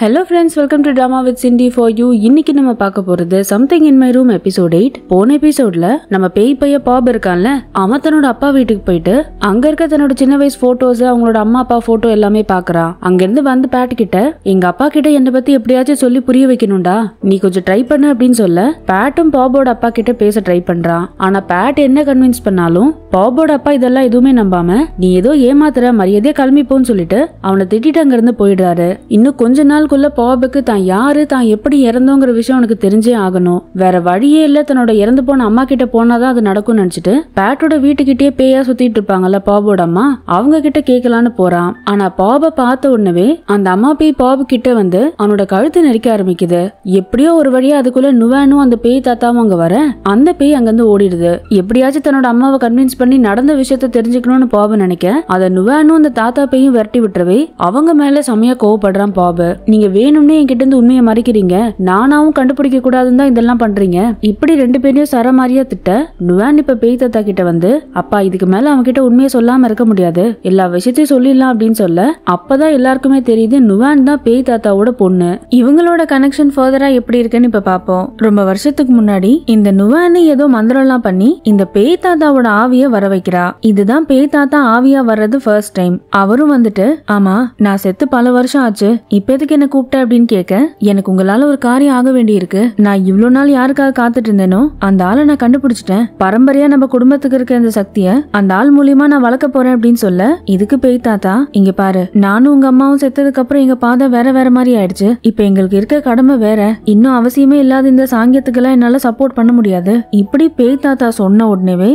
hello friends welcome to drama with Cindy for you இன்னைக்கு நம்ம பார்க்க போகிறது something in my room episode eight போன எபிசோட்ல நம்ம பேய் பைய பாப் இருக்கான்ல அவன் தன்னோட அப்பா வீட்டுக்கு போயிட்டு அங்க இருக்க தன்னோட சின்ன வயசு போட்டோஸ் அவங்களோட அம்மா அப்பா போட்டோ எல்லாமே பாக்குறான் இருந்து வந்து பேட் கிட்ட எங்க அப்பா கிட்ட என்னை பத்தி எப்படியாச்சும் சொல்லி புரிய வைக்கணும்டா நீ கொஞ்சம் ட்ரை பண்ணு அப்படின்னு சொல்ல பேட்டும் பாபோட அப்பா கிட்ட பேச ட்ரை பண்றான் ஆனா பேட் என்ன கன்வின்ஸ் பண்ணாலும் பாபோட அப்பா இதெல்லாம் எதுவுமே நம்பாம நீ ஏதோ ஏமாத்துற மரியாதையே கிளம்பிப்போன்னு சொல்லிட்டு அவனை திட்டிட்டு இருந்து போயிடுறாரு இன்னும் கொஞ்ச நாள் நாட்களுக்குள்ள பாபுக்கு தான் யாரு தான் எப்படி இறந்தோங்கிற விஷயம் உனக்கு தெரிஞ்சே ஆகணும் வேற வழியே இல்ல தன்னோட இறந்து போன அம்மா கிட்ட போனாதான் அது நடக்கும்னு நினைச்சிட்டு பேட்டோட வீட்டுக்கிட்டே பேயா சுத்திட்டு இருப்பாங்கல்ல பாபோட அம்மா அவங்க கிட்ட கேக்கலான்னு போறான் ஆனா பாப பார்த்த உடனே அந்த அம்மா பேய் பாபு கிட்ட வந்து அவனோட கழுத்து நெரிக்க ஆரம்பிக்குது எப்படியோ ஒரு வழியா அதுக்குள்ள நுவானும் அந்த பேய் தாத்தாவும் அங்க வர அந்த பேய் அங்கிருந்து ஓடிடுது எப்படியாச்சும் தன்னோட அம்மாவை கன்வின்ஸ் பண்ணி நடந்த விஷயத்த தெரிஞ்சுக்கணும்னு பாபு நினைக்க அதை நுவானும் அந்த தாத்தா பேயும் விரட்டி விட்டுறவே அவங்க மேல செம்மையா கோவப்படுறான் பாபு நீ நீங்கள் வேணும்னே என்கிட்டேருந்து உண்மையை மறைக்கிறீங்க நானாவும் கண்டுபிடிக்க கூடாதுன்னு தான் இதெல்லாம் பண்ணுறீங்க இப்படி ரெண்டு பேரையும் சரமாரியா திட்ட நுவான் இப்போ பேய் தத்தா கிட்ட வந்து அப்பா இதுக்கு மேலே அவன்கிட்ட உண்மையை சொல்லாமல் இருக்க முடியாது எல்லா விஷயத்தையும் சொல்லிடலாம் அப்படின்னு சொல்ல அப்பதான் எல்லாருக்குமே தெரியுது நுவான் தான் பேய் தாத்தாவோட பொண்ணு இவங்களோட கனெக்ஷன் ஃபர்தரா எப்படி இருக்குன்னு இப்ப பாப்போம் ரொம்ப வருஷத்துக்கு முன்னாடி இந்த நுவானு ஏதோ மந்திரம்லாம் பண்ணி இந்த பேய் தாத்தாவோட ஆவிய வர வைக்கிறா இதுதான் பேய் தாத்தா ஆவியா வர்றது ஃபர்ஸ்ட் டைம் அவரும் வந்துட்டு ஆமா நான் செத்து பல வருஷம் ஆச்சு இப்ப எதுக்கு என்ன என்ன கூப்பிட்ட அப்படின்னு கேட்க எனக்கு உங்களால ஒரு காரியம் ஆக வேண்டியிருக்கு நான் இவ்வளவு நாள் யாருக்காக காத்துட்டு இருந்தேனோ அந்த ஆளை நான் கண்டுபிடிச்சிட்டேன் பரம்பரையா நம்ம குடும்பத்துக்கு இருக்க இந்த சக்திய அந்த ஆள் மூலியமா நான் வளர்க்க போறேன் அப்படின்னு சொல்ல இதுக்கு பெய் தாத்தா இங்க பாரு நானும் உங்க அம்மாவும் செத்ததுக்கு அப்புறம் எங்க பாதை வேற வேற மாதிரி ஆயிடுச்சு இப்ப எங்களுக்கு இருக்க கடமை வேற இன்னும் அவசியமே இல்லாத இந்த சாங்கியத்துக்கு எல்லாம் என்னால சப்போர்ட் பண்ண முடியாது இப்படி பெய் தாத்தா சொன்ன உடனேவே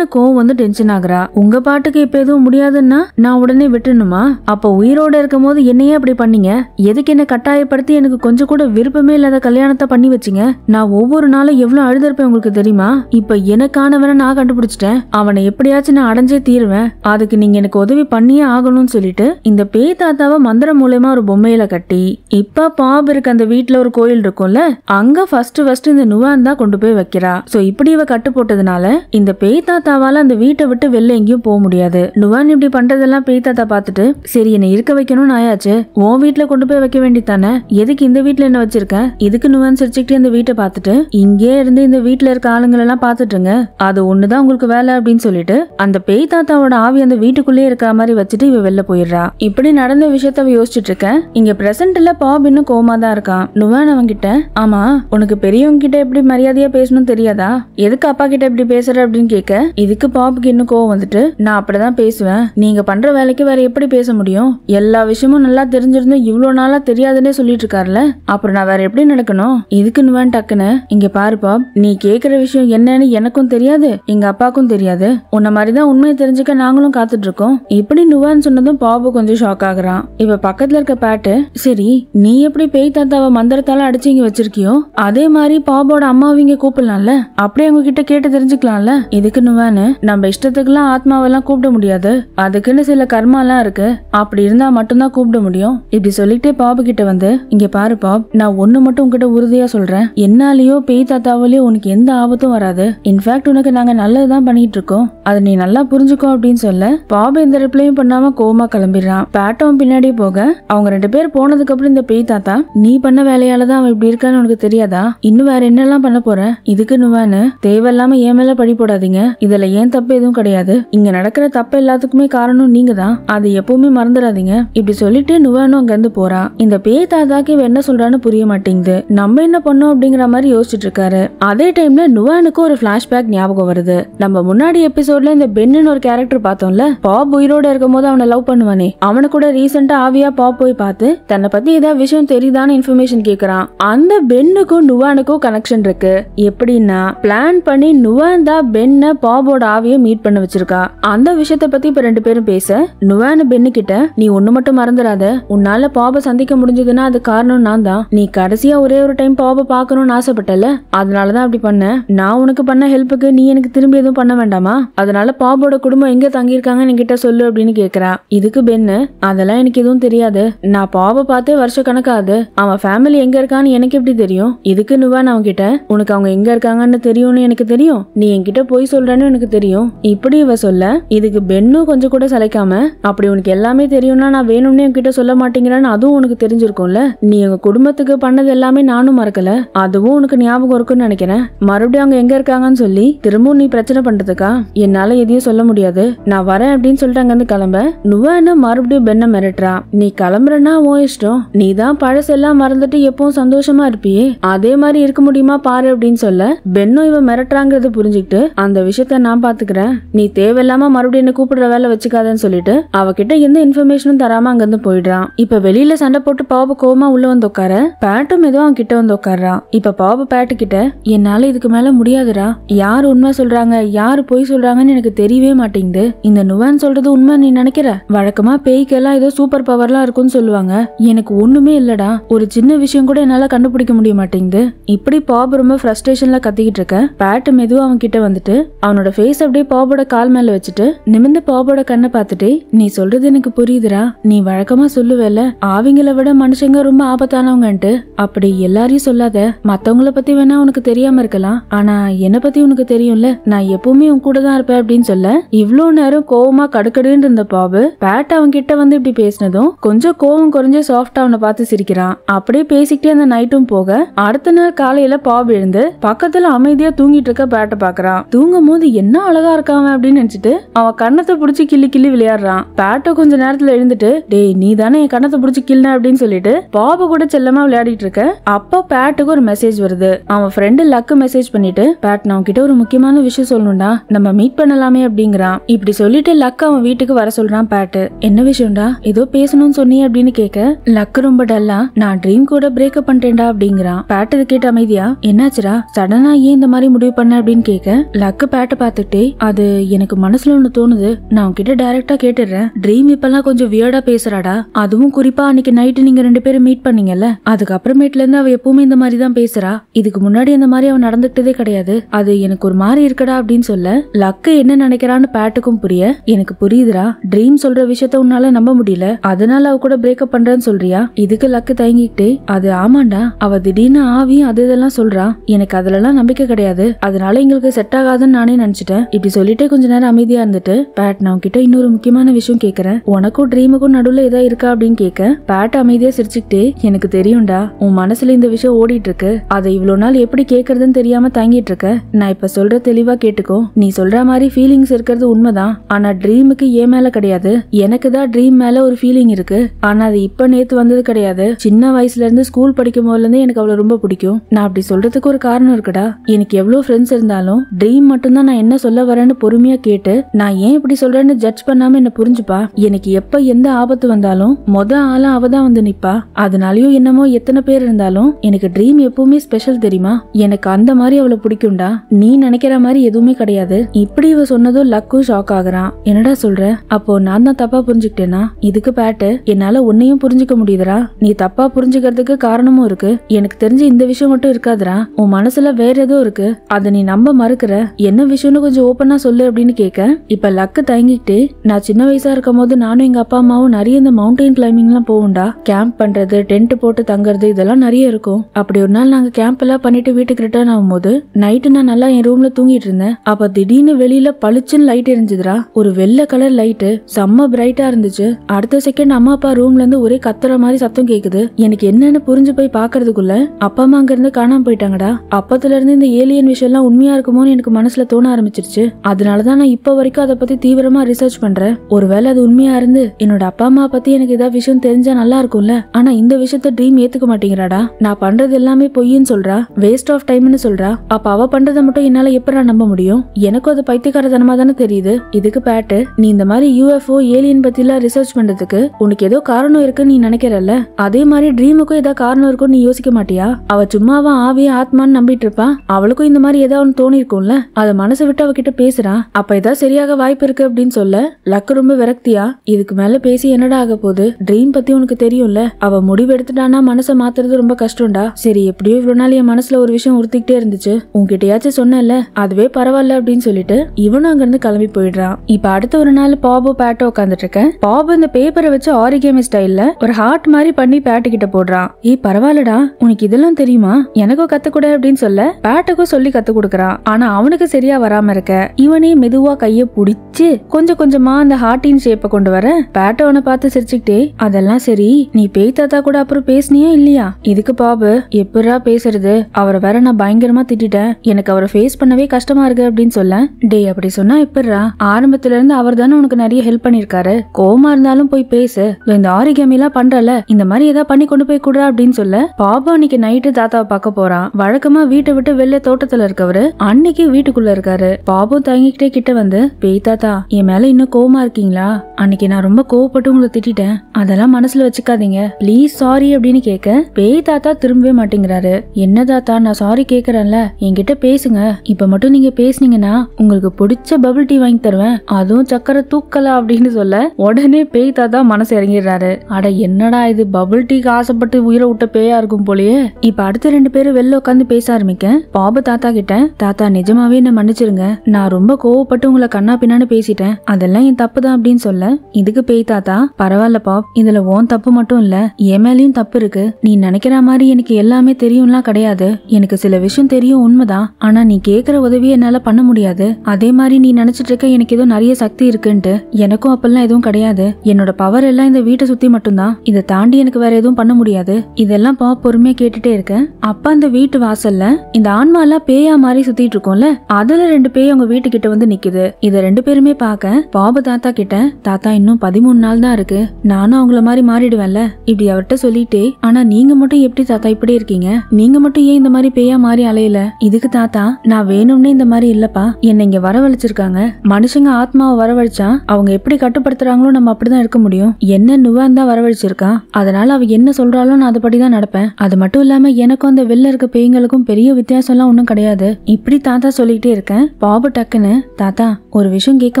கோவம் வந்து டென்ஷன் ஆகுறா உங்க பாட்டுக்கு இப்ப எதுவும் முடியாதுன்னா நான் உடனே விட்டுணுமா அப்ப உயிரோட இருக்கும் போது என்னையே அப்படி பண்ணீங்க எதுக்கு வாழ்க்கைக்கு என்ன கட்டாயப்படுத்தி எனக்கு கொஞ்சம் கூட விருப்பமே இல்லாத கல்யாணத்தை பண்ணி வச்சிங்க நான் ஒவ்வொரு நாளும் எவ்வளவு அழுதிருப்பேன் உங்களுக்கு தெரியுமா இப்ப எனக்கானவன நான் கண்டுபிடிச்சிட்டேன் அவனை எப்படியாச்சும் நான் அடைஞ்சே தீருவேன் அதுக்கு நீங்க எனக்கு உதவி பண்ணியே ஆகணும்னு சொல்லிட்டு இந்த பேய் தாத்தாவை மந்திரம் மூலயமா ஒரு பொம்மையில கட்டி இப்ப பாப் இருக்க அந்த வீட்டுல ஒரு கோயில் இருக்கும்ல அங்க ஃபர்ஸ்ட் ஃபர்ஸ்ட் இந்த நுவான் தான் கொண்டு போய் வைக்கிறா சோ இப்படி இவ கட்டு போட்டதுனால இந்த பேய் தாத்தாவால அந்த வீட்டை விட்டு வெளில எங்கேயும் போக முடியாது நுவான் இப்படி பண்றதெல்லாம் பேய் தாத்தா பார்த்துட்டு சரி என்னை இருக்க வைக்கணும்னு ஆயாச்சு உன் வீட்டுல கொண்டு போய் வைக்க வேண்டித்தானே எதுக்கு இந்த வீட்டுல என்ன வச்சிருக்க இதுக்கு நுவான்ஸ் அடிச்சுக்கிட்டு இந்த வீட்டை பார்த்துட்டு இங்கே இருந்து இந்த வீட்டுல இருக்க ஆளுங்களை எல்லாம் பாத்துட்டுருங்க அது ஒண்ணுதான் உங்களுக்கு வேலை அப்படின்னு சொல்லிட்டு அந்த பேய் தாத்தாவோட ஆவி அந்த வீட்டுக்குள்ளேயே இருக்கிற மாதிரி வச்சுட்டு இவ வெளில போயிடுறா இப்படி நடந்த விஷயத்த அவ யோசிச்சுட்டு இருக்க இங்க பிரசன்ட்ல பாப் இன்னும் கோமா தான் இருக்கான் நுவான் அவன்கிட்ட ஆமா உனக்கு பெரியவங்க கிட்ட எப்படி மரியாதையா பேசணும் தெரியாதா எதுக்கு அப்பா கிட்ட இப்படி பேசுற அப்படின்னு கேட்க இதுக்கு பாப்புக்கு இன்னும் கோவம் வந்துட்டு நான் அப்படிதான் பேசுவேன் நீங்க பண்ற வேலைக்கு வேற எப்படி பேச முடியும் எல்லா விஷயமும் நல்லா தெரிஞ்சிருந்தும் இவ்வளவு நாளா தெரியாதுன்னே சொல்லிட்டு இருக்காருல்ல அப்புறம் நான் வேற எப்படி நடக்கணும் இதுக்குன்னு டக்குன்னு இங்க பாருப்பா நீ கேக்குற விஷயம் என்னன்னு எனக்கும் தெரியாது எங்க அப்பாக்கும் தெரியாது உன்ன மாதிரிதான் உண்மையை தெரிஞ்சுக்க நாங்களும் காத்துட்டு இருக்கோம் இப்படி நுவான்னு சொன்னதும் பாபு கொஞ்சம் ஷாக் ஆகுறான் இப்ப பக்கத்துல இருக்க பேட்டு சரி நீ எப்படி பேய் தாத்தாவை மந்திரத்தால அடிச்சு இங்க வச்சிருக்கியோ அதே மாதிரி பாபோட அம்மாவிங்க கூப்பிடலாம்ல அப்படியே அவங்க கிட்ட கேட்டு தெரிஞ்சுக்கலாம்ல இதுக்கு நுவான்னு நம்ம இஷ்டத்துக்குலாம் ஆத்மாவெல்லாம் கூப்பிட முடியாது அதுக்குன்னு சில கர்மாலாம் இருக்கு அப்படி இருந்தா மட்டும்தான் கூப்பிட முடியும் இப்படி சொல்லிட்டே பா பாபு கிட்ட வந்து இங்க பாரு பாப் நான் ஒண்ணு மட்டும் உங்ககிட்ட உறுதியா சொல்றேன் என்னாலேயோ பேய் தாத்தாவிலயோ உனக்கு எந்த ஆபத்தும் வராது இன்ஃபேக்ட் உனக்கு நாங்க நல்லதுதான் பண்ணிட்டு இருக்கோம் அதை நீ நல்லா புரிஞ்சுக்கோ அப்படின்னு சொல்ல பாபு எந்த ரிப்ளையும் பண்ணாம கோமா கிளம்பிடுறான் பேட்டும் பின்னாடி போக அவங்க ரெண்டு பேர் போனதுக்கு அப்புறம் இந்த பேய் தாத்தா நீ பண்ண வேலையாலதான் தான் அவன் இப்படி இருக்கான்னு உனக்கு தெரியாதா இன்னும் வேற என்னெல்லாம் பண்ண போற இதுக்கு நுவானு தேவையில்லாம ஏன் மேல படி போடாதீங்க இதுல ஏன் தப்பு எதுவும் கிடையாது இங்க நடக்கிற தப்பு எல்லாத்துக்குமே காரணம் நீங்க தான் அதை எப்பவுமே மறந்துடாதீங்க இப்படி சொல்லிட்டு நுவானும் இருந்து போறா இந்த பேய் தாத்தாக்கு இவன் என்ன சொல்றான்னு புரிய மாட்டேங்குது நம்ம என்ன பண்ணோம் அப்படிங்கிற மாதிரி யோசிச்சுட்டு இருக்காரு அதே டைம்ல நுவானுக்கு ஒரு பிளாஷ்பேக் ஞாபகம் வருது நம்ம முன்னாடி எபிசோட்ல இந்த பென்னு ஒரு கேரக்டர் பார்த்தோம்ல பாப் உயிரோட இருக்கும் போது அவனை லவ் பண்ணுவானே அவனை கூட ரீசெண்டா ஆவியா பாப் போய் பார்த்து தன்னை பத்தி ஏதாவது விஷயம் தெரியுதான்னு இன்ஃபர்மேஷன் கேக்குறான் அந்த பென்னுக்கும் நுவானுக்கும் கனெக்ஷன் இருக்கு எப்படின்னா பிளான் பண்ணி நுவான் தான் பென்ன பாபோட ஆவிய மீட் பண்ண வச்சிருக்கா அந்த விஷயத்த பத்தி இப்ப ரெண்டு பேரும் பேச நுவானு பென்னு கிட்ட நீ ஒண்ணு மட்டும் மறந்துடாத உன்னால பாப சந்திக்க பிடிக்க முடிஞ்சதுன்னா அது காரணம் நான் தான் நீ கடைசியா ஒரே ஒரு டைம் பாப பாக்கணும்னு ஆசைப்பட்டல அதனாலதான் அப்படி பண்ணேன் நான் உனக்கு பண்ண ஹெல்ப்புக்கு நீ எனக்கு திரும்பி எதுவும் பண்ண வேண்டாமா அதனால பாபோட குடும்பம் எங்க தங்கியிருக்காங்கன்னு என்கிட்ட சொல்லு அப்படின்னு கேக்குறா இதுக்கு பென்னு அதெல்லாம் எனக்கு எதுவும் தெரியாது நான் பாப பார்த்தே வருஷ கணக்காது அவன் ஃபேமிலி எங்க இருக்கான்னு எனக்கு எப்படி தெரியும் இதுக்கு நுவான் அவன் கிட்ட உனக்கு அவங்க எங்க இருக்காங்கன்னு தெரியும்னு எனக்கு தெரியும் நீ என்கிட்ட போய் சொல்றன்னு எனக்கு தெரியும் இப்படி இவ சொல்ல இதுக்கு பென்னும் கொஞ்சம் கூட சளைக்காம அப்படி உனக்கு எல்லாமே தெரியும்னா நான் வேணும்னு என்கிட்ட சொல்ல மாட்டேங்கிறான்னு அதுவும் உனக்கு தெரிஞ்சிருக்கும்ல நீ எங்க குடும்பத்துக்கு பண்ணது எல்லாமே நானும் மறக்கல அதுவும் உனக்கு ஞாபகம் இருக்கும்னு நினைக்கிறேன் மறுபடியும் அவங்க எங்க இருக்காங்கன்னு சொல்லி திரும்பவும் நீ பிரச்சனை பண்றதுக்கா என்னால எதையும் சொல்ல முடியாது நான் வரேன் அப்படின்னு சொல்லிட்டு அங்க இருந்து கிளம்ப நுவான்னு மறுபடியும் பெண்ண மிரட்டுறா நீ கிளம்புறனா ஓ இஷ்டம் நீ தான் பழசெல்லாம் மறந்துட்டு எப்பவும் சந்தோஷமா இருப்பியே அதே மாதிரி இருக்க முடியுமா பாரு அப்படின்னு சொல்ல பெண்ணும் இவன் மிரட்டுறாங்கிறது புரிஞ்சுக்கிட்டு அந்த விஷயத்த நான் பாத்துக்கிறேன் நீ தேவையில்லாம மறுபடியும் என்ன கூப்பிடுற வேலை வச்சுக்காதன்னு சொல்லிட்டு அவகிட்ட எந்த இன்ஃபர்மேஷனும் தராம இருந்து போயிடுறான் இப்ப வெளியில சண்டை போட்டு பாபு கோமா உள்ள வந்து உட்கார பேட்டும் ஏதோ அவன் கிட்ட வந்து உட்கார்றான் இப்ப பாபு பேட்டு கிட்ட என்னால இதுக்கு மேல முடியாதுடா யார் உண்மை சொல்றாங்க யாரு பொய் சொல்றாங்கன்னு எனக்கு தெரியவே மாட்டேங்குது இந்த நுவான் சொல்றது உண்மை நீ நினைக்கிற வழக்கமா பேய்க்கெல்லாம் ஏதோ சூப்பர் பவர்லாம் இருக்கும்னு சொல்லுவாங்க எனக்கு ஒண்ணுமே இல்லடா ஒரு சின்ன விஷயம் கூட என்னால கண்டுபிடிக்க முடிய மாட்டேங்குது இப்படி பாபு ரொம்ப ஃப்ரஸ்ட்ரேஷன்ல கத்திக்கிட்டு இருக்க பேட்டு மெதுவா அவன் கிட்ட வந்துட்டு அவனோட ஃபேஸ் அப்படியே பாபோட கால் மேல வச்சுட்டு நிமிந்த பாபோட கண்ணை பார்த்துட்டு நீ சொல்றது எனக்கு புரியுதுடா நீ வழக்கமா சொல்லுவேல ஆவிங்களை விட மனுஷங்க ரொம்ப ஆபத்தானவங்கன்ட்டு அப்படி எல்லாரையும் சொல்லாத மத்தவங்களை பத்தி வேணா உனக்கு தெரியாம இருக்கலாம் ஆனா என்ன பத்தி உனக்கு தெரியும்ல நான் எப்பவுமே உன் கூட தான் இருப்பேன் அப்படின்னு சொல்ல இவ்வளோ நேரம் கோவமா கடுக்கடுன்னு இருந்த பாபு பேட் அவன் கிட்ட வந்து இப்படி பேசினதும் கொஞ்சம் கோவம் குறைஞ்சு சாஃப்டா அவனை பார்த்து சிரிக்கிறான் அப்படியே பேசிக்கிட்டே அந்த நைட்டும் போக அடுத்த நாள் காலையில பாப் எழுந்து பக்கத்துல அமைதியா தூங்கிட்டு இருக்க பேட்டை பாக்குறான் தூங்கும் போது என்ன அழகா இருக்காங்க அப்படின்னு நினைச்சிட்டு அவன் கண்ணத்தை புடிச்சு கிள்ளி கிள்ளி விளையாடுறான் பேட்டை கொஞ்ச நேரத்துல எழுந்துட்டு டேய் நீ தானே என் கண்ணத்தை புடிச்சு கிள்ள அப்படின்னு அப்படின்னு சொல்லிட்டு பாபு கூட செல்லமா விளையாடிட்டு இருக்க அப்போ பேட்டுக்கு ஒரு மெசேஜ் வருது அவன் ஃப்ரெண்டு லக்கு மெசேஜ் பண்ணிட்டு பேட் நான் கிட்ட ஒரு முக்கியமான விஷயம் சொல்லணும்டா நம்ம மீட் பண்ணலாமே அப்படிங்கிறான் இப்படி சொல்லிட்டு லக் அவன் வீட்டுக்கு வர சொல்றான் பேட்டு என்ன விஷயம்டா ஏதோ பேசணும்னு சொன்னீ அப்படின்னு கேட்க லக் ரொம்ப டல்லா நான் ட்ரீம் கூட பிரேக்கப் பண்ணிட்டேன்டா அப்படிங்கிறான் பேட் இது கேட்டு அமைதியா என்னாச்சுடா சடனா ஏன் இந்த மாதிரி முடிவு பண்ண அப்படின்னு கேட்க லக்கு பேட்டை பார்த்துட்டே அது எனக்கு மனசுல ஒண்ணு தோணுது நான் உன்கிட்ட டைரக்டா கேட்டுறேன் ட்ரீம் இப்பெல்லாம் கொஞ்சம் வியர்டா பேசுறாடா அதுவும் குறிப்பா அன்னைக்கு நைட் நைட்டு நீங்க ரெண்டு பேரும் மீட் பண்ணீங்கல்ல அதுக்கப்புறமேட்ல இருந்து அவ எப்பவுமே இந்த மாதிரி தான் பேசுறா இதுக்கு முன்னாடி இந்த மாதிரி அவன் நடந்துட்டதே கிடையாது அது எனக்கு ஒரு மாதிரி இருக்கடா அப்படின்னு சொல்ல லக்கு என்ன நினைக்கிறான்னு பேட்டுக்கும் புரிய எனக்கு புரியுதுடா ட்ரீம் சொல்ற விஷயத்த உன்னால நம்ப முடியல அதனால அவ கூட பிரேக்கப் பண்றேன்னு சொல்றியா இதுக்கு லக்கு தயங்கிக்கிட்டே அது ஆமாண்டா அவ திடீர்னு ஆவி அது இதெல்லாம் சொல்றா எனக்கு அதுலலாம் நம்பிக்கை கிடையாது அதனால எங்களுக்கு செட் ஆகாதுன்னு நானே நினைச்சிட்டேன் இப்படி சொல்லிட்டே கொஞ்ச நேரம் அமைதியா இருந்துட்டு பேட் நான் உன்கிட்ட இன்னொரு முக்கியமான விஷயம் கேக்குறேன் உனக்கும் ட்ரீமுக்கும் நடுவுல ஏதா இருக்கா அப்படின்னு கேட்க பேட் அமைதியா சிரிச்சுக்கிட்டே எனக்கு தெரியும்டா உன் மனசுல இந்த விஷயம் ஓடிட்டு இருக்கு அதை இவ்வளவு நாள் எப்படி கேக்குறதுன்னு தெரியாம தங்கிட்டு இருக்க நான் இப்ப சொல்ற தெளிவா கேட்டுக்கோ நீ சொல்ற மாதிரி ஃபீலிங்ஸ் இருக்கிறது உண்மைதான் ஆனா ட்ரீமுக்கு ஏன் மேல கிடையாது எனக்கு தான் ட்ரீம் மேல ஒரு ஃபீலிங் இருக்கு ஆனா அது இப்ப நேத்து வந்தது கிடையாது சின்ன வயசுல இருந்து ஸ்கூல் படிக்கும் போதுல இருந்தே எனக்கு அவ்வளவு ரொம்ப பிடிக்கும் நான் அப்படி சொல்றதுக்கு ஒரு காரணம் இருக்குடா எனக்கு எவ்வளவு ஃப்ரெண்ட்ஸ் இருந்தாலும் ட்ரீம் மட்டும்தான் நான் என்ன சொல்ல வரேன்னு பொறுமையா கேட்டு நான் ஏன் இப்படி சொல்றேன்னு ஜட்ஜ் பண்ணாம என்ன புரிஞ்சுப்பா எனக்கு எப்ப எந்த ஆபத்து வந்தாலும் மொத ஆளா அவதான் வந்து நிப்பா அதனாலயும் என்னமோ எத்தனை பேர் இருந்தாலும் எனக்கு ட்ரீம் எப்பவுமே ஸ்பெஷல் தெரியுமா எனக்கு அந்த மாதிரி அவளை பிடிக்கும்டா நீ நினைக்கிற மாதிரி எதுவுமே கிடையாது இப்படி இவ சொன்னதும் லக்கும் ஷாக் ஆகுறான் என்னடா சொல்ற அப்போ நான் தான் தப்பா புரிஞ்சுக்கிட்டேனா இதுக்கு பேட்டு என்னால உன்னையும் புரிஞ்சுக்க முடியுதுரா நீ தப்பா புரிஞ்சுக்கிறதுக்கு காரணமும் இருக்கு எனக்கு தெரிஞ்சு இந்த விஷயம் மட்டும் இருக்காதுரா உன் மனசுல வேற எதுவும் இருக்கு அத நீ நம்ப மறுக்கிற என்ன விஷயம்னு கொஞ்சம் ஓப்பனா சொல்லு அப்படின்னு கேட்க இப்ப லக்கு தயங்கிட்டு நான் சின்ன வயசா இருக்கும் போது நானும் எங்க அப்பா அம்மாவும் நிறைய இந்த மவுண்டைன் கிளைம்பிங்லாம் போவோம்டா கேம்ப் பண்றது டென்ட் போட்டு தங்குறது இதெல்லாம் நிறைய இருக்கும் அப்படி ஒரு நாள் நாங்க கேம்ப் எல்லாம் பண்ணிட்டு வீட்டுக்கு ரிட்டர்ன் ஆகும்போது நைட்டு நான் நல்லா என் ரூம்ல தூங்கிட்டு இருந்தேன் அப்ப திடீர்னு வெளியில பளிச்சுன்னு லைட் எரிஞ்சுதுரா ஒரு வெள்ளை கலர் லைட்டு செம்ம பிரைட்டா இருந்துச்சு அடுத்த செகண்ட் அம்மா அப்பா ரூம்ல இருந்து ஒரே கத்துற மாதிரி சத்தம் கேக்குது எனக்கு என்னன்னு புரிஞ்சு போய் பாக்குறதுக்குள்ள அப்பா அம்மா அங்க இருந்து காணாம போயிட்டாங்கடா அப்பத்துல இருந்து இந்த ஏலியன் விஷயம் எல்லாம் உண்மையா இருக்குமோன்னு எனக்கு மனசுல தோண ஆரம்பிச்சிருச்சு அதனாலதான் நான் இப்ப வரைக்கும் அதை பத்தி தீவிரமா ரிசர்ச் பண்றேன் ஒருவேளை அது உண்மையா இருந்து என்னோட அப்பா அம்மா பத்தி எனக்கு ஏதாவது விஷயம் தெரிஞ்சா நல்லா இருக்கும் இருக்கும்ல ஆனா இந்த விஷயத்த ட்ரீம் ஏத்துக்க மாட்டேங்கிறாடா நான் பண்றது எல்லாமே பொய்ன்னு சொல்றா வேஸ்ட் ஆஃப் டைம்னு சொல்றா அப்ப அவ பண்றதை மட்டும் என்னால எப்படா நம்ப முடியும் எனக்கும் அது பைத்தியக்காரதனமா தானே தெரியுது இதுக்கு பேட்டு நீ இந்த மாதிரி யூஎஃப்ஓ ஏலியன் எல்லாம் ரிசர்ச் பண்றதுக்கு உனக்கு ஏதோ காரணம் இருக்குன்னு நீ நினைக்கிறல்ல அதே மாதிரி ட்ரீமுக்கும் ஏதாவது காரணம் இருக்கும்னு நீ யோசிக்க மாட்டியா அவ சும்மாவா ஆவி ஆத்மான்னு நம்பிட்டு இருப்பா அவளுக்கும் இந்த மாதிரி ஏதாவது தோணி இருக்கும்ல அதை மனசை விட்டு அவகிட்ட பேசுறான் அப்ப ஏதாவது சரியாக வாய்ப்பு இருக்கு அப்படின்னு சொல்ல லக்கு ரொம்ப விரக்தியா இதுக்கு மேல பேசி என்னடா ஆக போகுது ட்ரீம் பத்தி உனக்கு தெரியும் தெரியும்ல அவ முடிவெடுத்துட்டானா மனசை மாத்துறது ரொம்ப கஷ்டம்டா சரி எப்படியோ இவ்வளவு நாள் என் மனசுல ஒரு விஷயம் உறுத்திக்கிட்டே இருந்துச்சு உன்கிட்டயாச்சும் சொன்ன அதுவே பரவாயில்ல அப்படின்னு சொல்லிட்டு இவனும் அங்க இருந்து கிளம்பி போயிடுறான் இப்ப அடுத்த ஒரு நாள் பாபு பேட்ட உட்காந்துட்டு இருக்கேன் பாபு இந்த பேப்பரை வச்சு ஆரிகேமி ஸ்டைல்ல ஒரு ஹார்ட் மாதிரி பண்ணி பேட்டு கிட்ட போடுறான் ஏ பரவாயில்லடா உனக்கு இதெல்லாம் தெரியுமா எனக்கும் கத்துக்கூட அப்படின்னு சொல்ல பேட்டக்கும் சொல்லி கத்து கொடுக்கறான் ஆனா அவனுக்கு சரியா வராம இருக்க இவனே மெதுவா கைய புடிச்சு கொஞ்சம் கொஞ்சமா அந்த ஹார்டின் ஷேப்ப கொண்டு வர பேட்டோவனை பார்த்து சிரிச்சுக்கிட்டே அதெல்லாம் சரி நீ பேய் தாத்தா கூட அப்புறம் பேசினியா இல்லையா இதுக்கு பாபு எப்படா பேசுறது அவரை வேற நான் பயங்கரமா திட்டேன் எனக்கு அவரை ஃபேஸ் பண்ணவே கஷ்டமா இருக்கு அப்படின்னு சொல்ல டே அப்படி சொன்னா எப்படா ஆரம்பத்துல இருந்து அவர் தானே உனக்கு நிறைய ஹெல்ப் பண்ணிருக்காரு கோமா இருந்தாலும் போய் பேசு இந்த ஆரிகமி எல்லாம் பண்றல இந்த மாதிரி ஏதாவது பண்ணி கொண்டு போய் கூடா அப்படின்னு சொல்ல பாபு அன்னைக்கு நைட்டு தாத்தாவை பார்க்க போறான் வழக்கமா வீட்டை விட்டு வெளில தோட்டத்துல இருக்கவரு அன்னைக்கு வீட்டுக்குள்ள இருக்காரு பாபு தயங்கிக்கிட்டே கிட்ட வந்து பேய் தாத்தா என் மேல இன்னும் கோமா இருக்கீங்களா அன்னைக்கு நான் ரொம்ப கோவப்பட்டு உங்களை திட்டேன் அதெல்லாம் மனசுல வச்சுக்காது கோவப்படாதீங்க ப்ளீஸ் சாரி அப்படின்னு கேட்க பேய் தாத்தா திரும்பவே மாட்டேங்கிறாரு என்ன தாத்தா நான் சாரி கேக்குறேன்ல என்கிட்ட பேசுங்க இப்ப மட்டும் நீங்க பேசுனீங்கன்னா உங்களுக்கு பிடிச்ச பபிள் டீ வாங்கி தருவேன் அதுவும் சக்கரை தூக்கலா அப்படின்னு சொல்ல உடனே பேய் தாத்தா மனசு இறங்கிடுறாரு அட என்னடா இது பபிள் டீக்கு ஆசைப்பட்டு உயிரை விட்ட பேயா இருக்கும் போலயே இப்ப அடுத்த ரெண்டு பேரும் வெளில உட்காந்து பேச ஆரம்பிக்க பாப தாத்தா கிட்ட தாத்தா நிஜமாவே என்ன மன்னிச்சிருங்க நான் ரொம்ப கோவப்பட்டு உங்களை கண்ணா பின்னான்னு பேசிட்டேன் அதெல்லாம் என் தப்பு தான் அப்படின்னு சொல்ல இதுக்கு பேய் தாத்தா பரவாயில்ல பாப் இதுல ஓன் தப்பு மட்டும் மட்டும் இல்ல என் மேலேயும் தப்பு இருக்கு நீ நினைக்கிற மாதிரி எனக்கு எல்லாமே தெரியும்லாம் கிடையாது எனக்கு சில விஷயம் தெரியும் உண்மைதான் ஆனா நீ கேக்குற உதவியை என்னால பண்ண முடியாது அதே மாதிரி நீ நினைச்சிட்டு இருக்க எனக்கு ஏதோ நிறைய சக்தி இருக்குன்ட்டு எனக்கும் அப்பெல்லாம் எதுவும் கிடையாது என்னோட பவர் எல்லாம் இந்த வீட்டை சுத்தி மட்டும்தான் இதை தாண்டி எனக்கு வேற எதுவும் பண்ண முடியாது இதெல்லாம் பா பொறுமையா கேட்டுட்டே இருக்கேன் அப்ப அந்த வீட்டு வாசல்ல இந்த ஆன்மா எல்லாம் பேயா மாதிரி சுத்திட்டு இருக்கோம்ல அதுல ரெண்டு பேய் அவங்க வீட்டு கிட்ட வந்து நிக்குது இத ரெண்டு பேருமே பாக்க பாபு தாத்தா கிட்ட தாத்தா இன்னும் பதிமூணு நாள் தான் இருக்கு நானும் அவங்கள மாதிரி மாறிடுவேன்ல இப்படி அவர்கிட்ட சொல்லிட்டே ஆனா நீங்க மட்டும் எப்படி தாத்தா இப்படி இருக்கீங்க நீங்க மட்டும் ஏன் இந்த மாதிரி பேயா மாறி அலையில இதுக்கு தாத்தா நான் வேணும்னே இந்த மாதிரி இல்லப்பா என்னை இங்க வரவழைச்சிருக்காங்க மனுஷங்க ஆத்மாவை வரவழைச்சா அவங்க எப்படி கட்டுப்படுத்துறாங்களோ நம்ம அப்படிதான் இருக்க முடியும் என்ன நுவான் தான் வரவழைச்சிருக்கா அதனால அவ என்ன சொல்றாலும் நான் அதுபடி தான் நடப்பேன் அது மட்டும் இல்லாம எனக்கும் அந்த வெளில இருக்க பேய்களுக்கும் பெரிய வித்தியாசம்லாம் ஒன்றும் கிடையாது இப்படி தாத்தா சொல்லிட்டே இருக்கேன் பாபு டக்குன்னு தாத்தா ஒரு விஷயம் கேட்க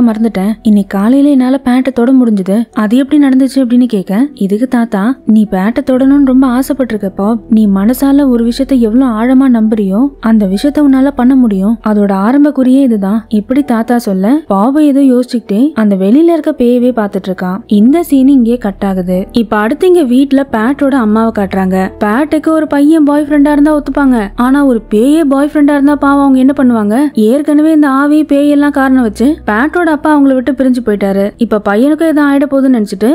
மறந்துட்டேன் இன்னைக்கு காலையில என்னால பேண்ட்டை தொட முடிஞ்சது அது எப்படி நடந்துச்சு அப்படின்னு கேட்க இதுக்கு தாத்தா தான் நீ பேட்ட தொடணும்னு ரொம்ப ஆசைப்பட்டிருக்க பாப் நீ மனசால ஒரு விஷயத்த எவ்வளவு ஆழமா நம்புறியோ அந்த விஷயத்த உன்னால பண்ண முடியும் அதோட ஆரம்ப குறியே இதுதான் இப்படி தாத்தா சொல்ல பாபு ஏதோ யோசிச்சுக்கிட்டே அந்த வெளியில இருக்க பேயவே பாத்துட்டு இருக்கான் இந்த சீன் இங்கே கட் ஆகுது இப்ப அடுத்து இங்க வீட்டுல பேட்டோட அம்மாவை காட்டுறாங்க பேட்டுக்கு ஒரு பையன் பாய் ஃப்ரெண்டா இருந்தா ஒத்துப்பாங்க ஆனா ஒரு பேயே பாய் ஃப்ரெண்டா இருந்தா பாவம் அவங்க என்ன பண்ணுவாங்க ஏற்கனவே இந்த ஆவி பேயெல்லாம் காரணம் வச்சு பேட்டோட அப்பா அவங்கள விட்டு பிரிஞ்சு போயிட்டாரு இப்ப பையனுக்கும் ஏதோ ஆயிட போதுன்னு நினைச்சிட்டு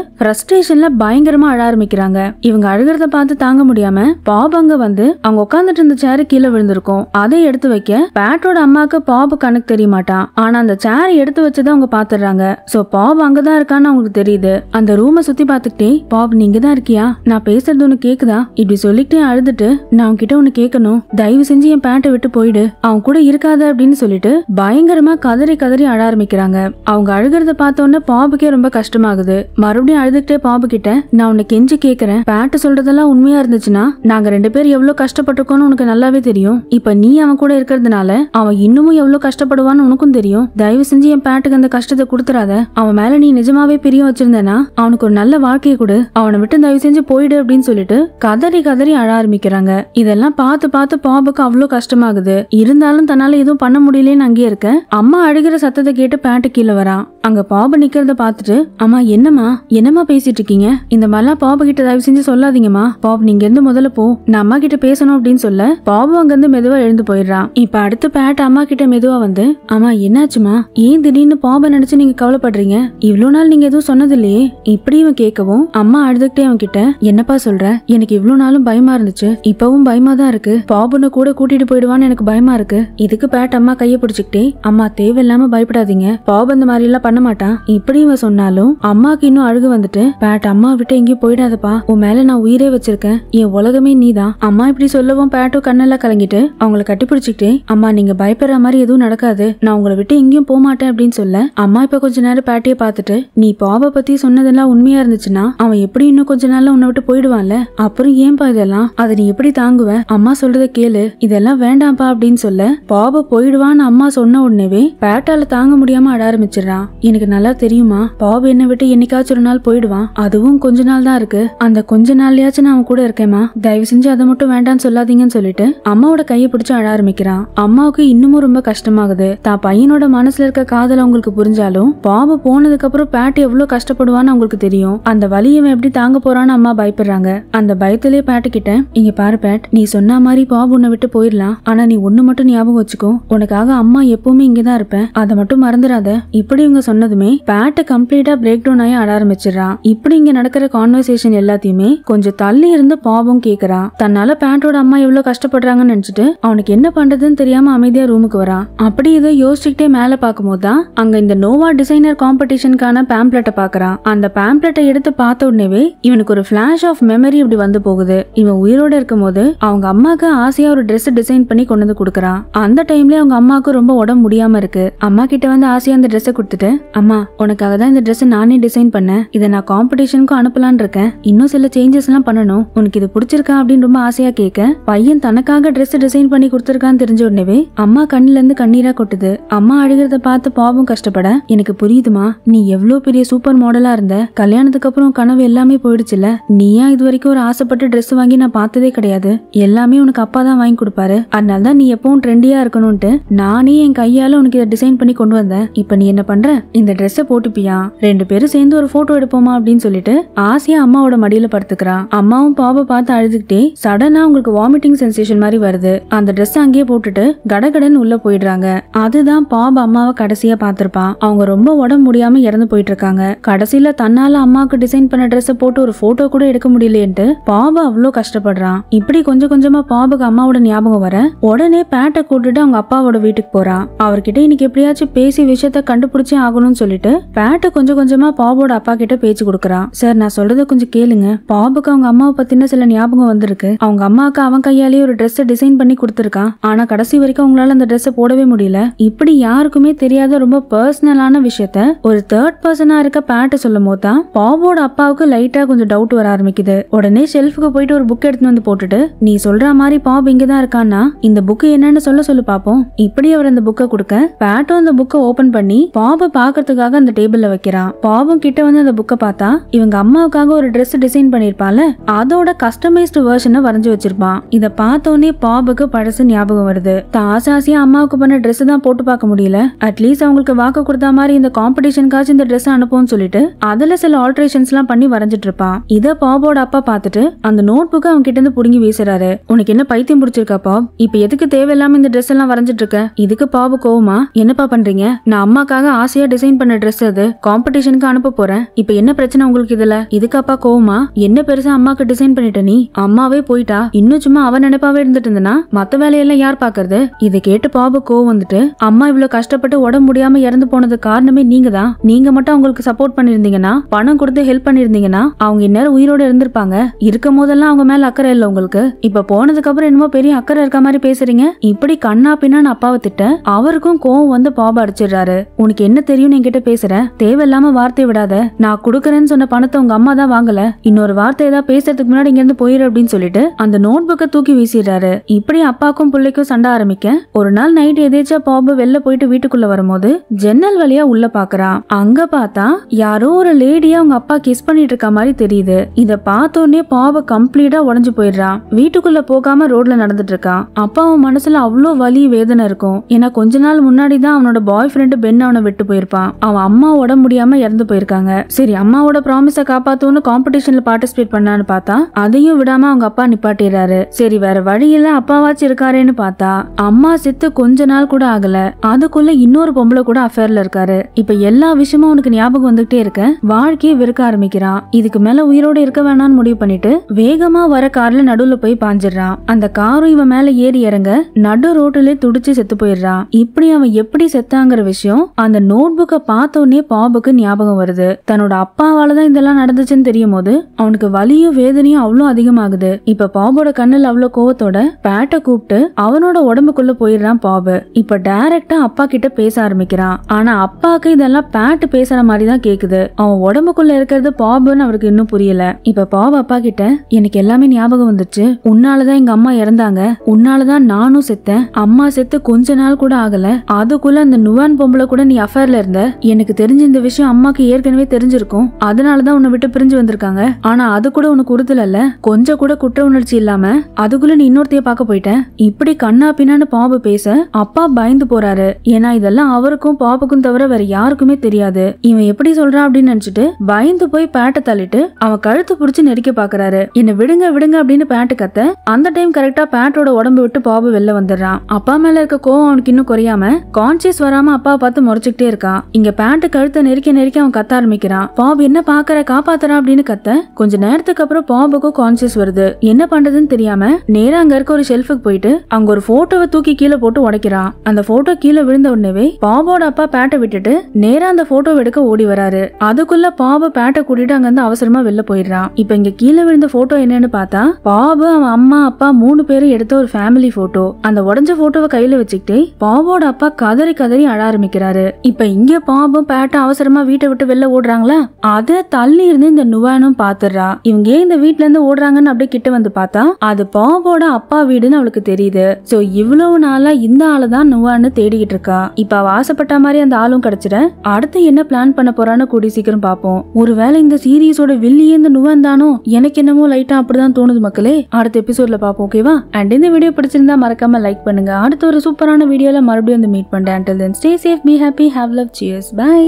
பயங்கரமா அழ ஆரம்பிக்கிறாங்க இவங்க அழுகிறத பார்த்து தாங்க முடியாம பாப் அங்க வந்து அவங்க உட்காந்துட்டு இருந்த சேரு கீழே விழுந்திருக்கும் அதை எடுத்து வைக்க பேட்டோட அம்மாக்கு பாப் கணக்கு தெரிய மாட்டான் ஆனா அந்த சேர் எடுத்து வச்சதை அவங்க பாத்துறாங்க சோ பாப் அங்கதான் இருக்கான்னு அவங்களுக்கு தெரியுது அந்த ரூமை சுத்தி பாத்துக்கிட்டே பாப் நீங்க தான் இருக்கியா நான் பேசுறது ஒண்ணு கேக்குதா இப்படி சொல்லிக்கிட்டே அழுதுட்டு நான் கிட்ட ஒண்ணு கேட்கணும் தயவு செஞ்சு என் பேண்ட்டை விட்டு போயிடு அவன் கூட இருக்காத அப்படின்னு சொல்லிட்டு பயங்கரமா கதறி கதறி அழ ஆரம்பிக்கிறாங்க அவங்க அழுகிறத பார்த்தோன்னே பாபுக்கே ரொம்ப கஷ்டமாகுது மறுபடியும் அழுதுகிட்டே பாபு கிட்ட நான் உன்னை உன்னை கெஞ்சி கேக்குறேன் பேட்டு சொல்றதெல்லாம் உண்மையா இருந்துச்சுன்னா நாங்க ரெண்டு பேர் எவ்வளவு கஷ்டப்பட்டிருக்கோம்னு உனக்கு நல்லாவே தெரியும் இப்ப நீ அவன் கூட இருக்கிறதுனால அவன் இன்னமும் எவ்வளவு கஷ்டப்படுவான்னு உனக்கும் தெரியும் தயவு செஞ்சு என் பேட்டுக்கு அந்த கஷ்டத்தை கொடுத்துறாத அவன் மேல நீ நிஜமாவே பிரியம் வச்சிருந்தனா அவனுக்கு ஒரு நல்ல வாழ்க்கையை கொடு அவனை விட்டு தயவு செஞ்சு போயிடு அப்படின்னு சொல்லிட்டு கதறி கதறி அழ ஆரம்பிக்கிறாங்க இதெல்லாம் பார்த்து பார்த்து பாபுக்கு அவ்வளவு கஷ்டமாகுது இருந்தாலும் தன்னால எதுவும் பண்ண முடியலன்னு அங்கேயே இருக்க அம்மா அழுகிற சத்தத்தை கேட்டு பேட்டு கீழே வரான் அங்க பாபு நிக்கிறத பாத்துட்டு அம்மா என்னம்மா என்னம்மா பேசிட்டு இருக்கீங்க இந்த மாதிரிலாம் இதெல்லாம் பாபு கிட்ட தயவு செஞ்சு சொல்லாதீங்கம்மா பாப் நீங்க இருந்து முதல்ல போ நான் அம்மா கிட்ட பேசணும் அப்படின்னு சொல்ல பாபு இருந்து மெதுவா எழுந்து போயிடுறான் இப்ப அடுத்து பேட் அம்மா கிட்ட மெதுவா வந்து அம்மா என்னாச்சுமா ஏன் திடீர்னு பாபை நினைச்சு நீங்க கவலைப்படுறீங்க இவ்வளவு நாள் நீங்க எதுவும் சொன்னது இல்லையே இப்படி இவன் கேட்கவும் அம்மா அழுதுகிட்டே அவன் கிட்ட என்னப்பா சொல்ற எனக்கு இவ்வளவு நாளும் பயமா இருந்துச்சு இப்பவும் பயமா தான் இருக்கு பாபுன்னு கூட கூட்டிட்டு போயிடுவான்னு எனக்கு பயமா இருக்கு இதுக்கு பேட் அம்மா கையை பிடிச்சிக்கிட்டே அம்மா தேவையில்லாம பயப்படாதீங்க பாபு அந்த மாதிரி எல்லாம் பண்ண மாட்டான் இப்படி இவன் சொன்னாலும் அம்மாக்கு இன்னும் அழுகு வந்துட்டு பேட் அம்மா விட்டு எங்கேயும் போயிடாதப்பா உன் மேல நான் உயிரே வச்சிருக்கேன் என் உலகமே நீதான் அம்மா இப்படி சொல்லவும் பேட்டும் கண்ணெல்லாம் கலங்கிட்டு அவங்கள கட்டிப்பிடிச்சுக்கிட்டே அம்மா நீங்க பயப்படுற மாதிரி எதுவும் நடக்காது நான் உங்களை விட்டு எங்கேயும் போமாட்டேன் அப்படின்னு சொல்ல அம்மா இப்ப கொஞ்ச நேரம் பேட்டியை பார்த்துட்டு நீ பாபை பத்தி சொன்னதெல்லாம் உண்மையா இருந்துச்சுன்னா அவன் எப்படி இன்னும் கொஞ்ச நாள்ல உன்னை விட்டு போயிடுவான்ல அப்புறம் ஏன்பா இதெல்லாம் அதை நீ எப்படி தாங்குவ அம்மா சொல்றத கேளு இதெல்லாம் வேண்டாம்ப்பா அப்படின்னு சொல்ல பாப போயிடுவான்னு அம்மா சொன்ன உடனேவே பேட்டால தாங்க முடியாம அட ஆரம்பிச்சிடறான் எனக்கு நல்லா தெரியுமா பாபு என்னை விட்டு என்னைக்காச்சும் ஒரு நாள் போயிடுவான் அதுவும் கொஞ்ச நாள் தான் தான் இருக்கு அந்த கொஞ்ச நாள்லயாச்சும் நான் அவன் கூட இருக்கேமா தயவு செஞ்சு அதை மட்டும் வேண்டாம்னு சொல்லாதீங்கன்னு சொல்லிட்டு அம்மாவோட கையை பிடிச்சு அழ ஆரம்பிக்கிறான் அம்மாவுக்கு இன்னமும் ரொம்ப கஷ்டமாகுது தான் பையனோட மனசுல இருக்க காதல உங்களுக்கு புரிஞ்சாலும் பாபு போனதுக்கு அப்புறம் பேட் எவ்வளவு கஷ்டப்படுவான்னு அவங்களுக்கு தெரியும் அந்த வலியை எப்படி தாங்க போறான்னு அம்மா பயப்படுறாங்க அந்த பயத்திலே பேட்டு கிட்ட இங்க பாரு பேட் நீ சொன்ன மாதிரி பாபு உன்னை விட்டு போயிடலாம் ஆனா நீ ஒண்ணு மட்டும் ஞாபகம் வச்சுக்கோ உனக்காக அம்மா எப்பவுமே இங்கதான் இருப்பேன் அதை மட்டும் மறந்துடாத இப்படி இவங்க சொன்னதுமே பேட்டை கம்ப்ளீட்டா பிரேக் டவுன் ஆகி ஆட ஆரம்பிச்சிடறான் இப்படி இங்க நடக்கிற கான்வர்ஸ் கான்வர்சேஷன் எல்லாத்தையுமே கொஞ்சம் தள்ளி இருந்து பாபம் கேக்குறான் தன்னால பேண்டோட அம்மா எவ்வளவு கஷ்டப்படுறாங்கன்னு நினைச்சிட்டு அவனுக்கு என்ன பண்றதுன்னு தெரியாம அமைதியா ரூமுக்கு வரான் அப்படி இதை யோசிச்சுக்கிட்டே மேல பாக்கும்போது தான் அங்க இந்த நோவா டிசைனர் காம்படிஷனுக்கான பேம்ப்ளெட்டை பாக்குறான் அந்த பேம்ப்ளெட்டை எடுத்து பார்த்த உடனேவே இவனுக்கு ஒரு பிளாஷ் ஆஃப் மெமரி இப்படி வந்து போகுது இவன் உயிரோட இருக்கும் போது அவங்க அம்மாக்கு ஆசையா ஒரு டிரெஸ் டிசைன் பண்ணி கொண்டு வந்து கொடுக்குறான் அந்த டைம்ல அவங்க அம்மாவுக்கு ரொம்ப உடம்பு முடியாம இருக்கு அம்மா கிட்ட வந்து ஆசையா அந்த ட்ரெஸ்ஸை கொடுத்துட்டு அம்மா உனக்காக தான் இந்த டிரெஸ் நானே டிசைன் பண்ணேன் இதை நான் காம்படிஷனுக்கும் அனுப்பலான் இன்னும் சில சேஞ்சஸ் எல்லாம் பண்ணணும் உனக்கு இது பிடிச்சிருக்கா அப்படின்னு ரொம்ப ஆசையா கேட்க பையன் தனக்காக ட்ரெஸ் டிசைன் பண்ணி கொடுத்துருக்கான்னு தெரிஞ்ச உடனே அம்மா கண்ணுல இருந்து கண்ணீரா கொட்டுது அம்மா அழுகிறத பார்த்து பாவம் கஷ்டப்பட எனக்கு புரியுதுமா நீ எவ்வளவு பெரிய சூப்பர் மாடலா இருந்த கல்யாணத்துக்கு அப்புறம் கனவு எல்லாமே போயிடுச்சுல நீயா இது வரைக்கும் ஒரு ஆசைப்பட்டு ட்ரெஸ் வாங்கி நான் பார்த்ததே கிடையாது எல்லாமே உனக்கு அப்பா தான் வாங்கி கொடுப்பாரு அதனால தான் நீ எப்பவும் ட்ரெண்டியா இருக்கணும்ட்டு நானே என் கையால உனக்கு இதை டிசைன் பண்ணி கொண்டு வந்தேன் இப்ப நீ என்ன பண்ற இந்த ட்ரெஸ்ஸை போட்டுப்பியா ரெண்டு பேரும் சேர்ந்து ஒரு போட்டோ எடுப்போமா அப்படின்னு சொல்லிட்டு ஆசையா அம்மாவோட மடியில படுத்துக்கிறான் அம்மாவும் பாவை பார்த்து அழுதுகிட்டே சடனா அவங்களுக்கு வாமிட்டிங் சென்சேஷன் மாதிரி வருது அந்த ட்ரெஸ் அங்கேயே போட்டுட்டு கடகடன் உள்ள போயிடுறாங்க அதுதான் பாப் அம்மாவை கடைசியா பாத்திருப்பான் அவங்க ரொம்ப உடம்பு முடியாம இறந்து போயிட்டு இருக்காங்க கடைசியில தன்னால அம்மாவுக்கு டிசைன் பண்ண ட்ரெஸ் போட்டு ஒரு போட்டோ கூட எடுக்க முடியலன்ட்டு பாபு அவ்வளோ கஷ்டப்படுறான் இப்படி கொஞ்சம் கொஞ்சமா பாபுக்கு அம்மாவோட ஞாபகம் வர உடனே பேட்டை கூட்டுட்டு அவங்க அப்பாவோட வீட்டுக்கு போறான் அவர்கிட்ட இன்னைக்கு எப்படியாச்சும் பேசி விஷயத்த கண்டுபிடிச்சே ஆகணும்னு சொல்லிட்டு பேட்டை கொஞ்சம் கொஞ்சமா பாபோட அப்பா கிட்ட பேச்சு கொடுக்குறான் சார் நான் சொல்றது கொஞ்சம் கேளுங்க பாபுக்கு அவங்க அம்மாவை பத்தின சில ஞாபகம் வந்திருக்கு அவங்க அம்மாவுக்கு அவன் கையாலேயே ஒரு ட்ரெஸ் டிசைன் பண்ணி கொடுத்துருக்கான் ஆனா கடைசி வரைக்கும் அவங்களால அந்த ட்ரெஸ் போடவே முடியல இப்படி யாருக்குமே தெரியாத ரொம்ப பர்சனலான விஷயத்த ஒரு தேர்ட் பர்சனா இருக்க பேட்ட சொல்லும் போதுதான் பாபோட அப்பாவுக்கு லைட்டா கொஞ்சம் டவுட் வர ஆரம்பிக்குது உடனே ஷெல்ஃபுக்கு போயிட்டு ஒரு புக் எடுத்து வந்து போட்டுட்டு நீ சொல்ற மாதிரி பாப் இங்கதான் இருக்கான்னா இந்த புக் என்னன்னு சொல்ல சொல்லு பாப்போம் இப்படி அவர் அந்த புக்கை கொடுக்க பேட்டும் அந்த புக்கை ஓபன் பண்ணி பாபை பாக்குறதுக்காக அந்த டேபிள்ல வைக்கிறான் பாபும் கிட்ட வந்து அந்த புக்கை பார்த்தா இவங்க அம்மாவுக்காக ஒரு ட்ரெஸ் டிசைன் பண்ணிருப்பால அதோட கஸ்டமைஸ்டு வேர்ஷனை வரைஞ்சு வச்சிருப்பான் இத பார்த்தோன்னே பாபுக்கு பழசு ஞாபகம் வருது தாசாசியா அம்மாவுக்கு பண்ண ட்ரெஸ் தான் போட்டு பார்க்க முடியல அட்லீஸ்ட் அவங்களுக்கு வாக்கு கொடுத்த மாதிரி இந்த காம்படிஷனுக்காச்சும் இந்த ட்ரெஸ் அனுப்பும்னு சொல்லிட்டு அதுல சில ஆல்டரேஷன்ஸ் எல்லாம் பண்ணி வரைஞ்சிட்டு இருப்பான் இத பாபோட அப்பா பார்த்துட்டு அந்த நோட் புக்கை அவன் கிட்ட இருந்து புடுங்கி வீசுறாரு உனக்கு என்ன பைத்தியம் பிடிச்சிருக்கா பாப் இப்ப எதுக்கு தேவையில்லாம இந்த ட்ரெஸ் எல்லாம் வரைஞ்சிட்டு இருக்க இதுக்கு பாபு கோவமா என்னப்பா பண்றீங்க நான் அம்மாக்காக ஆசையா டிசைன் பண்ண ட்ரெஸ் அது காம்படிஷனுக்கு அனுப்ப போறேன் இப்ப என்ன பிரச்சனை உங்களுக்கு இதுல இதுக்கு அப்பா கோவமா என்ன பெருசா அம்மாக்கு டிசைன் பண்ணிட்ட நீ அம்மாவே போயிட்டா இன்னும் சும்மா அவன் நினைப்பாவே இருந்துட்டு இருந்தனா மத்த வேலையெல்லாம் யார் பாக்குறது இதை கேட்டு பாபு கோவம் வந்துட்டு அம்மா இவ்வளவு கஷ்டப்பட்டு உடம்பு முடியாம இறந்து போனது காரணமே நீங்க தான் நீங்க மட்டும் அவங்களுக்கு சப்போர்ட் பண்ணிருந்தீங்கன்னா பணம் கொடுத்து ஹெல்ப் பண்ணிருந்தீங்கன்னா அவங்க இந்நேரம் உயிரோட இருந்திருப்பாங்க இருக்கும் போதெல்லாம் அவங்க மேல அக்கறை இல்ல உங்களுக்கு இப்ப போனதுக்கு அப்புறம் என்னமோ பெரிய அக்கறை இருக்க மாதிரி பேசுறீங்க இப்படி கண்ணா பின்னான்னு அப்பாவை திட்ட அவருக்கும் கோவம் வந்து பாபு அடிச்சிடுறாரு உனக்கு என்ன தெரியும் என்கிட்ட பேசுற தேவையில்லாம வார்த்தை விடாத நான் குடுக்கறேன்னு சொன்ன பணத்தை உங்க அம்மா தான் வாங்கல இன்னொரு வார்த்தை ஏதாவது பேசுறதுக்கு முன்னாடி இங்க இருந்து போயிரு அப்படின்னு சொல்லிட்டு அந்த நோட் புக்கை தூக்கி வீசிடுறாரு இப்படி அப்பாக்கும் பிள்ளைக்கும் சண்டை ஆரம்பிக்க ஒரு நாள் நைட் எதேச்சா பாபு வெளில போயிட்டு வீட்டுக்குள்ள வரும்போது ஜன்னல் வழியா உள்ள பாக்குறா அங்க பார்த்தா யாரோ ஒரு லேடியா அவங்க அப்பா கிஸ் பண்ணிட்டு இருக்க மாதிரி தெரியுது இத பார்த்தோன்னே பாபு கம்ப்ளீட்டா உடஞ்சு போயிடுறான் வீட்டுக்குள்ள போகாம ரோட்ல நடந்துட்டு இருக்கான் அப்பாவும் மனசுல அவ்வளோ வலி வேதனை இருக்கும் ஏன்னா கொஞ்ச நாள் முன்னாடி தான் அவனோட பாய் ஃப்ரெண்டு பென் அவனை விட்டு போயிருப்பான் அவன் அம்மா உடம்பு முடியாம இறந்து போயிருக்காங்க சரி அம்மாவோட ப்ராமிஸ காப்பாத்தோன்னு காம்படிஷன்ல பார்ட்டிசிபேட் பண்ணான்னு பார்த்தா அதையும் விடாம அவங்க அப்பா நிப்பாட்டிடுறாரு சரி வேற இல்ல அப்பாவாச்சும் இருக்காருன்னு பார்த்தா அம்மா செத்து கொஞ்ச நாள் கூட ஆகல அதுக்குள்ள இன்னொரு பொம்பளை கூட அஃபேர்ல இருக்காரு இப்ப எல்லா விஷயமும் அவனுக்கு ஞாபகம் வந்துகிட்டே இருக்க வாழ்க்கையை வெறுக்க ஆரம்பிக்கிறான் இதுக்கு மேல உயிரோட இருக்க வேணாம்னு முடிவு பண்ணிட்டு வேகமா வர கார்ல நடுவுல போய் பாஞ்சிடுறான் அந்த காரும் இவன் மேல ஏறி இறங்க நடு ரோட்டிலே துடிச்சு செத்து போயிடுறான் இப்படி அவன் எப்படி செத்தாங்கிற விஷயம் அந்த நோட் புக்கை பார்த்தோன்னே பாபுக்கு ஞாபகம் வருது தன்னோட அப்பாவாலதான் இதெல்லாம் நடந்துச்சுன்னு தெரியும் போது அவனுக்கு வலியும் வேதனையும் அவ்வளோ அதிகமாகுது இப்ப பாபோட கண்ணில் அவ்வளோ கோவத்தோட பேட்டை கூப்பிட்டு அவனோட உடம்புக்குள்ள போயிடுறான் பாபு இப்ப டைரக்டா அப்பா கிட்ட பேச ஆரம்பிக்கிறான் ஆனா அப்பாவுக்கு இதெல்லாம் பேட்டு பேசுற மாதிரி தான் கேக்குது அவன் உடம்புக்குள்ள இருக்கிறது பாபுன்னு அவருக்கு இன்னும் புரியல இப்ப பாபு அப்பா கிட்ட எனக்கு எல்லாமே ஞாபகம் வந்துச்சு உன்னாலதான் எங்க அம்மா இறந்தாங்க உன்னாலதான் நானும் செத்தேன் அம்மா செத்து கொஞ்ச நாள் கூட ஆகல அதுக்குள்ள அந்த நுவான் பொம்பளை கூட நீ அஃபேர்ல இருந்த எனக்கு தெரிஞ்ச இந்த விஷயம் அம்மாக்கு ஏற்கனவே தெரிஞ்சிருக்கும் அதனாலதான் உன்னை விட்டு பிரிஞ்சு வந்திருக்காங்க ஆனா அது கூட உனக்கு அல்ல கொஞ்சம் கூட குற்ற உணர்ச்சி இல்லாம அதுக்குள்ள நீ இன்னொருத்தைய பார்க்க போயிட்டேன் இப்படி கண்ணா பின்னான்னு பாபு பேச அப்பா பயந்து போறாரு ஏன்னா இதெல்லாம் அவருக்கும் பாபுக்கும் தவிர வேற யாருக்குமே தெரியாது இவன் எப்படி சொல்றான் அப்படின்னு நினைச்சிட்டு பயந்து போய் பேட்டை தள்ளிட்டு அவன் கழுத்து புடிச்சு நெருக்கி பாக்குறாரு என்ன விடுங்க விடுங்க அப்படின்னு பேட்டு கத்த அந்த டைம் கரெக்டா பேட்டோட உடம்பு விட்டு பாபு வெளில வந்துடுறான் அப்பா மேல இருக்க கோவம் அவனுக்கு இன்னும் குறையாம கான்சியஸ் வராம அப்பா பார்த்து முறைச்சுக்கிட்டே இருக்கான் இங்க பேண்ட் கழுத்தை நெருக்க நெருக்க அவன் கத்த ஆரம்பிக்கிறான் பாபு என்ன பாக்குற காப்பாத்துறான் அப்படின்னு அப்படின்னு கத்த கொஞ்ச நேரத்துக்கு அப்புறம் பாம்புக்கும் கான்சியஸ் வருது என்ன பண்றதுன்னு தெரியாம நேரா அங்க இருக்க ஒரு ஷெல்ஃபுக்கு போயிட்டு அங்க ஒரு போட்டோவை தூக்கி கீழே போட்டு உடைக்கிறான் அந்த போட்டோ கீழே விழுந்த உடனே பாம்போட அப்பா பேட்டை விட்டுட்டு நேரா அந்த போட்டோ எடுக்க ஓடி வராரு அதுக்குள்ள பாபு பேட்டை கூட்டிட்டு அங்க இருந்து அவசரமா வெளில போயிடுறான் இப்ப இங்க கீழே விழுந்த போட்டோ என்னன்னு பார்த்தா பாபு அவன் அம்மா அப்பா மூணு பேரும் எடுத்த ஒரு ஃபேமிலி போட்டோ அந்த உடஞ்ச போட்டோவை கையில வச்சுக்கிட்டு பாபோட அப்பா கதறி கதறி அழ ஆரம்பிக்கிறாரு இப்ப இங்க பாபும் பேட்டை அவசரமா வீட்டை விட்டு வெளில ஓடுறாங்களா அதை தள்ளி இருந்து இந்த நுவ ருவானும் பாத்துறா இவங்க ஏன் இந்த வீட்ல இருந்து ஓடுறாங்கன்னு அப்படியே கிட்ட வந்து பார்த்தா அது பாபோட அப்பா வீடுன்னு அவளுக்கு தெரியுது சோ இவ்வளவு நாளா இந்த ஆளு தான் நுவான்னு தேடிக்கிட்டு இருக்கா இப்ப அவ ஆசைப்பட்ட மாதிரி அந்த ஆளும் கிடைச்சிட அடுத்து என்ன பிளான் பண்ண போறான்னு கூடி சீக்கிரம் பாப்போம் ஒருவேளை இந்த சீரியஸோட வில்லியே இந்த நுவன் தானோ எனக்கு என்னமோ லைட்டா அப்படிதான் தோணுது மக்களே அடுத்த எபிசோட்ல பாப்போம் ஓகேவா அண்ட் இந்த வீடியோ பிடிச்சிருந்தா மறக்காம லைக் பண்ணுங்க அடுத்த ஒரு சூப்பரான வீடியோல மறுபடியும் வந்து மீட் பண்றேன் until then stay safe be happy have love cheers by